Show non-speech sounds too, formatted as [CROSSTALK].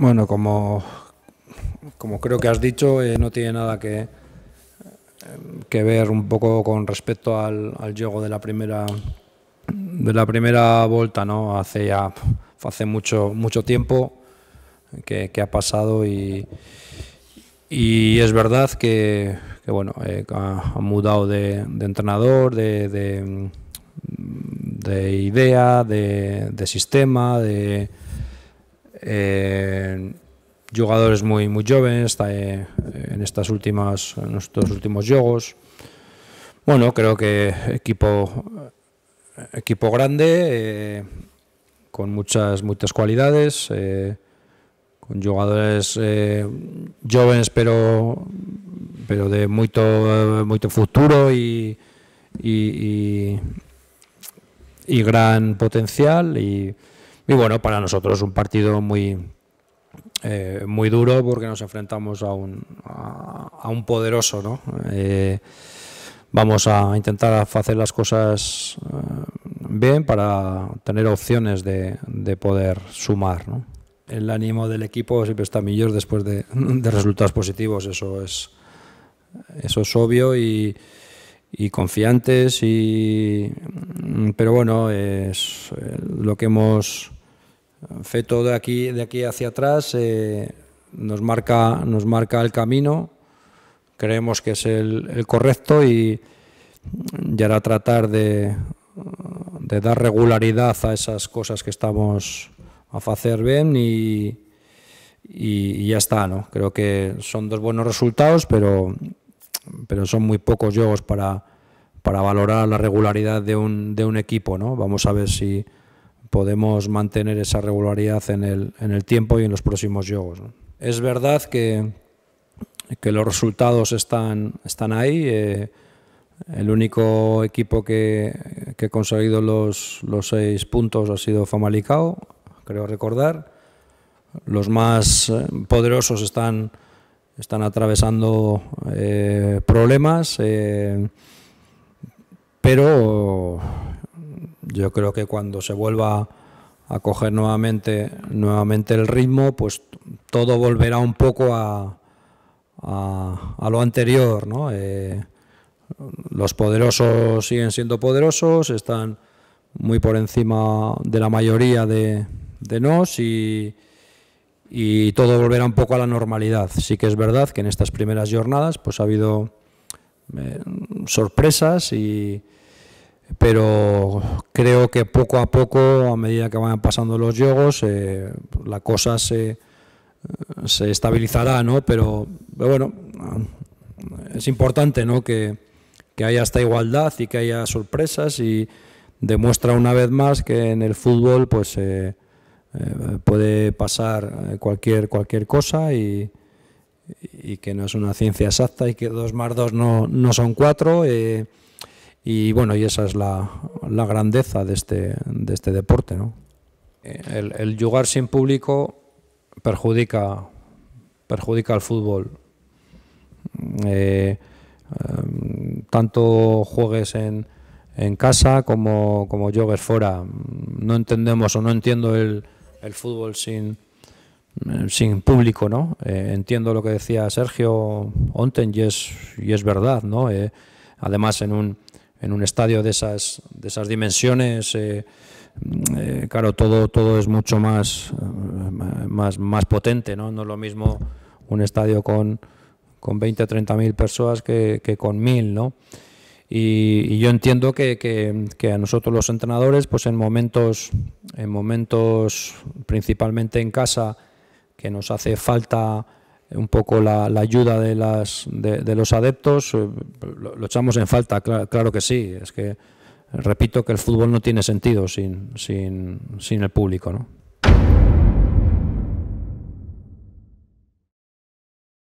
Bueno, como, como creo que has dicho, eh, no tiene nada que, que ver un poco con respecto al, al juego de la primera de la primera vuelta, ¿no? Hace ya hace mucho mucho tiempo que, ha pasado y, y es verdad que, bueno eh, ha, mudado de, entrenador, de, de, de idea, de, de sistema, de eh, jugadores muy, muy jóvenes eh, en, estas últimas, nuestros estos últimos juegos. Bueno, creo que equipo, equipo grande, eh, con muchas, muchas cualidades, con jugadores jóvenes pero, pero de mucho, mucho futuro y, y, y gran potencial. Y, y bueno, para nosotros un partido muy, eh, muy duro porque nos enfrentamos a un, a, un poderoso, ¿no? Eh, vamos a intentar hacer las cosas eh, bien para tener opciones de, poder sumar. El ánimo del equipo siempre está mejor después [LAUGHS] de, resultados positivos, eso es, eso es obvio y, y confiantes, y, pero bueno, es lo que hemos Feto de aquí, de aquí hacia atrás eh, nos, marca, nos marca el camino, creemos que es el, correcto y, ya era tratar de, dar regularidad a esas cosas que estamos a hacer bien y, ya está, ¿no? Creo que son dos buenos resultados, pero, pero son muy pocos juegos para, valorar la regularidad de un, de un equipo, ¿no? Vamos a ver si podemos mantener esa regularidad en el, tiempo y en los próximos juegos. Es verdad que, que, los resultados están, están ahí. Eh, el único equipo que, que ha conseguido los, seis puntos ha sido Famalicao, creo recordar. Los más eh, poderosos están, están atravesando eh, problemas, pero yo creo que cuando se vuelva a coger nuevamente, nuevamente el ritmo, pues todo volverá un poco a, lo anterior, eh, los poderosos siguen siendo poderosos, están muy por encima de la mayoría de, de nos y, todo volverá un poco a la normalidad. Sí que es verdad que en estas primeras jornadas pues ha habido eh, sorpresas y pero creo que poco a poco, a medida que van pasando los yogos, eh, la cosa se, se estabilizará, ¿no? Pero, bueno, es importante, ¿no? Que, que, haya esta igualdad y que haya sorpresas y demuestra una vez más que en el fútbol, pues eh, eh, puede pasar cualquier cualquier cosa y, y que no es una ciencia exacta y que dos más dos no, no son cuatro. Y bueno, y esa es la, grandeza de este, de este deporte. El, jugar sin público perjudica, perjudica al fútbol. Eh, em, tanto juegues en, en casa como, como fuera. No entendemos o no entiendo el, fútbol sin, sin público, ¿no? Eh, entiendo lo que decía Sergio ontem y es, y es verdad, ¿no? Eh, además, en un, en un estadio de esas, de esas dimensiones, eh, eh, claro, todo, todo es mucho más, eh, más, más potente, ¿no? No es lo mismo un estadio con, con 20, 30 mil personas que, que con mil, ¿no? Y, y, yo entiendo que, que, que, a nosotros los entrenadores, pues en momentos, en momentos principalmente en casa, que nos hace falta un poco la, ayuda de, los adeptos, eh, lo, echamos en falta, claro, que sí. Es que repito que el fútbol no tiene sentido sin, sin el público. ¿no?